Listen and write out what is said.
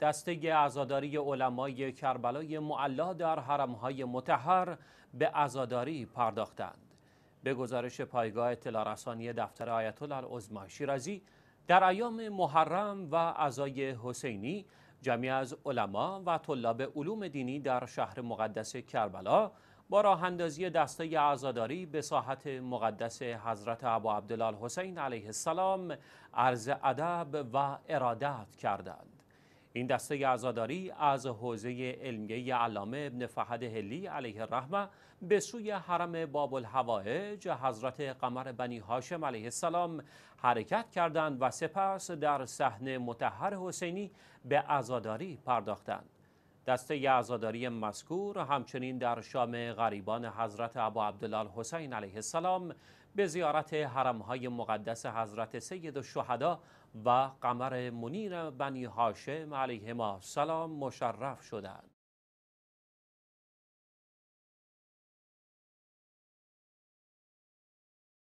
دسته عزاداری علمای کربلای معلا در حرمهای متحر به عزاداری پرداختند. به گزارش پایگاه اطلاع رسانی دفتر آیت الله شیرازی در ایام محرم و عزای حسینی جمعی از علما و طلاب علوم دینی در شهر مقدس کربلا با راه اندازی دسته عزاداری به ساحت مقدس حضرت ابو عبدالله حسین علیه السلام عرض ادب و ارادت کردند. این دسته عزاداری از حوزه علمیه علامه ابن فهد هلی علیه الرحمه به سوی حرم باب الحوائج حضرت قمر بنی هاشم علیه السلام حرکت کردند و سپس در صحنه متحر حسینی به عزاداری پرداختند. دسته یعزاداری مذکور همچنین در شام غریبان حضرت ابا عبدالله حسین علیه السلام به زیارت حرمهای مقدس حضرت سید و و, و قمر منیر بنی هاشم علیهما سلام مشرف شدند.